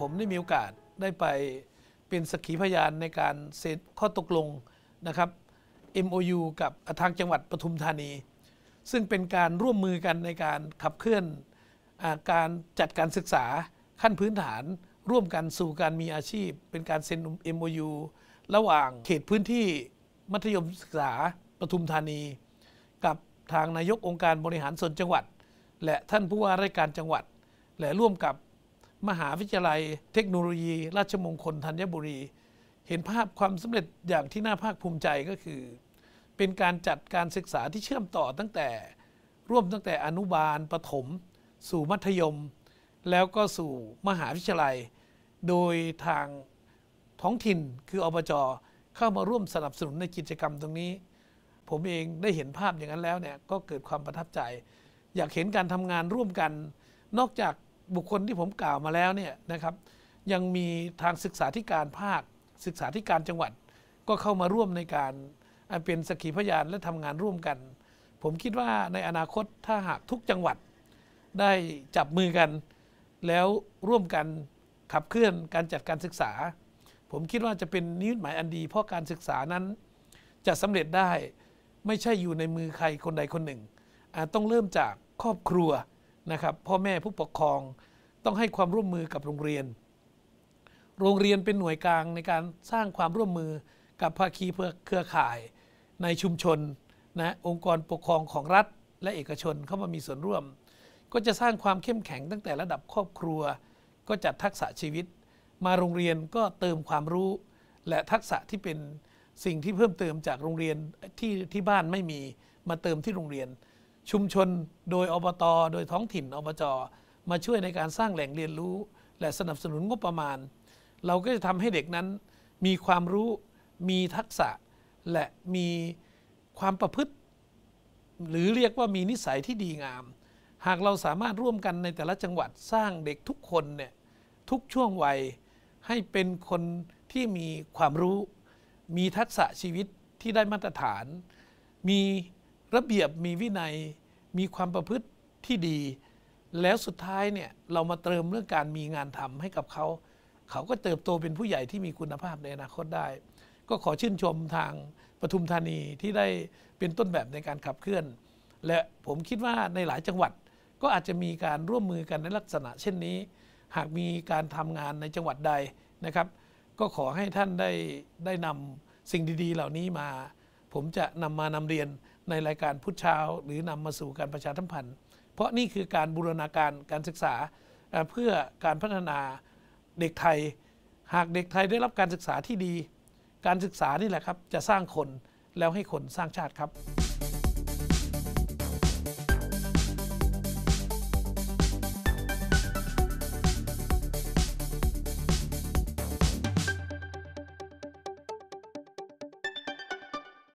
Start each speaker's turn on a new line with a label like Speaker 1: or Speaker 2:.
Speaker 1: ผมได้มีโอกาสได้ไปเป็นสักขีพยานในการเซ็นข้อตกลงนะครับ MOU กับทางจังหวัดปทุมธานี ซึ่งเป็นการร่วมมือกันในการขับเคลื่อนอการจัดการศึกษาขั้นพื้นฐาน ร่วมกันสู่การมีอาชีพ เป็นการเซ็น MOU ระหว่างเขตพื้นที่มัธยมศึกษาปทุมธานี กับทางนายกองค์การบริหารส่วนจังหวัด และท่านผู้ว่าราชการจังหวัดและร่วมกับมหาวิทยาลัยเทคโนโลยี ราชมงคลธัญบุรี เห็นภาพความสำเร็จอย่างที่น่าภาคภูมิใจก็คือ เป็นการจัดการศึกษาที่เชื่อมต่อตั้งแต่ร่วมตั้งแต่อนุบาล ประถม สู่มัธยม แล้วก็สู่มหาวิทยาลัย โดยทางท้องถิ่นคืออบจเข้ามาร่วมสนับสนุนในกิจกรรมตรงนี้ ผมเองได้เห็นภาพอย่างนั้นแล้วเนี่ยก็เกิดความประทับใจ อยากเห็นการทำงานร่วมกันนอกจากบุคคลที่ผมกล่าวมาแล้วเนี่ยนะครับ ยังมีทางศึกษาธิการภาค ศึกษาธิการจังหวัด ก็เข้ามาร่วมในการ เป็นสกีพยานและทำงานร่วมกัน ผมคิดว่าในอนาคตถ้าหากทุกจังหวัด ได้จับมือกัน แล้วร่วมกันขับเคลื่อนการจัดการศึกษา ผมคิดว่าจะเป็นนิยหมายอันดี เพราะการศึกษานั้น จะสำเร็จได้ไม่ใช่อยู่ในมือใครคนใดคนหนึ่งต้องเริ่มจากครอบครัวนะครับพ่อแม่ผู้ปกครองต้องให้ความร่วมมือกับโรงเรียน โรงเรียนเป็นหน่วยกลางในการสร้างความร่วมมือกับภาคีเพื่อเครือข่าย ในชุมชนนะองค์กรปกครองของรัฐ และเอกชนเข้ามามีส่วนร่วม ก็จะสร้างความเข้มแข็งตั้งแต่ระดับครอบครัว ก็จัดทักษะชีวิต มาโรงเรียนก็เติมความรู้และทักษะที่เป็นสิ่งที่เพิ่มเติมจากโรงเรียนที่ที่บ้านไม่มีมาเติมที่โรงเรียนชุมชนโดยอบตโดยท้องถิ่นอบจมาช่วยในการสร้างแหล่งเรียนรู้และสนับสนุนงบประมาณ เราก็จะทำให้เด็กนั้น มีความรู้มีทักษะและมีความประพฤติ หรือเรียกว่ามีนิสัยที่ดีงาม หากเราสามารถร่วมกันในแต่ละจังหวัดสร้างเด็กทุกคนเนี่ยทุกช่วงวัยให้เป็นคนที่มีความรู้ มีทักษะชีวิตที่ได้มาตรฐานมีระเบียบมีวินัยมีความประพฤติที่ดี แล้วสุดท้ายเนี่ยเรามาเติมเรื่องการมีงานทำให้กับเขา เขาก็เติบโตเป็นผู้ใหญ่ที่มีคุณภาพในอนาคตได้ ก็ขอชื่นชมทางปทุมธานีที่ได้เป็นต้นแบบในการขับเคลื่อน และผมคิดว่าในหลายจังหวัดก็อาจจะมีการร่วมมือกันในลักษณะเช่นนี้ หากมีการทำงานในจังหวัดใดนะครับ ก็ขอให้ท่านได้ได้นำสิ่งดี ๆเหล่านี้มา ผมจะนำมานำเรียนในรายการพุทธเช้าหรือนำมาสู่การประชาสัมพันธ์เพราะนี่คือการบูรณาการการศึกษาเพื่อการพัฒนาเด็กไทย หากเด็กไทยได้รับการศึกษาที่ดี การศึกษานี่แหละครับจะสร้างคนแล้วให้คนสร้างชาติครับ